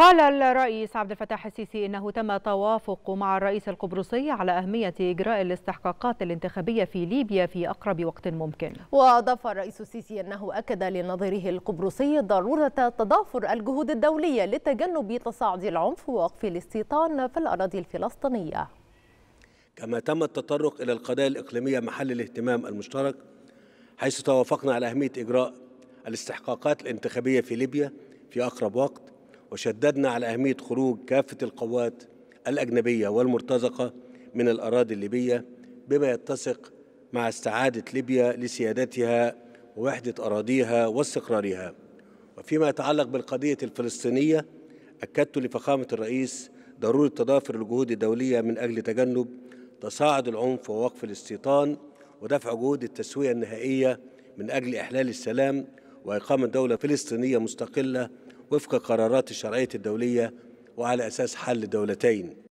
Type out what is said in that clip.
قال الرئيس عبد الفتاح السيسي انه تم توافق مع الرئيس القبرصي على اهميه اجراء الاستحقاقات الانتخابيه في ليبيا في اقرب وقت ممكن. واضاف الرئيس السيسي انه اكد لنظيره القبرصي ضروره تضافر الجهود الدوليه لتجنب تصاعد العنف ووقف الاستيطان في الاراضي الفلسطينيه. كما تم التطرق الى القضايا الاقليميه محل الاهتمام المشترك حيث توافقنا على اهميه اجراء الاستحقاقات الانتخابيه في ليبيا في اقرب وقت وشددنا على أهمية خروج كافة القوات الأجنبية والمرتزقة من الأراضي الليبية بما يتسق مع استعادة ليبيا لسيادتها ووحدة أراضيها واستقرارها وفيما يتعلق بالقضية الفلسطينية أكدت لفخامة الرئيس ضرورة تضافر الجهود الدولية من أجل تجنب تصاعد العنف ووقف الاستيطان ودفع جهود التسوية النهائية من أجل إحلال السلام وإقامة دولة فلسطينية مستقلة وفق قرارات الشرعية الدولية وعلى أساس حل دولتين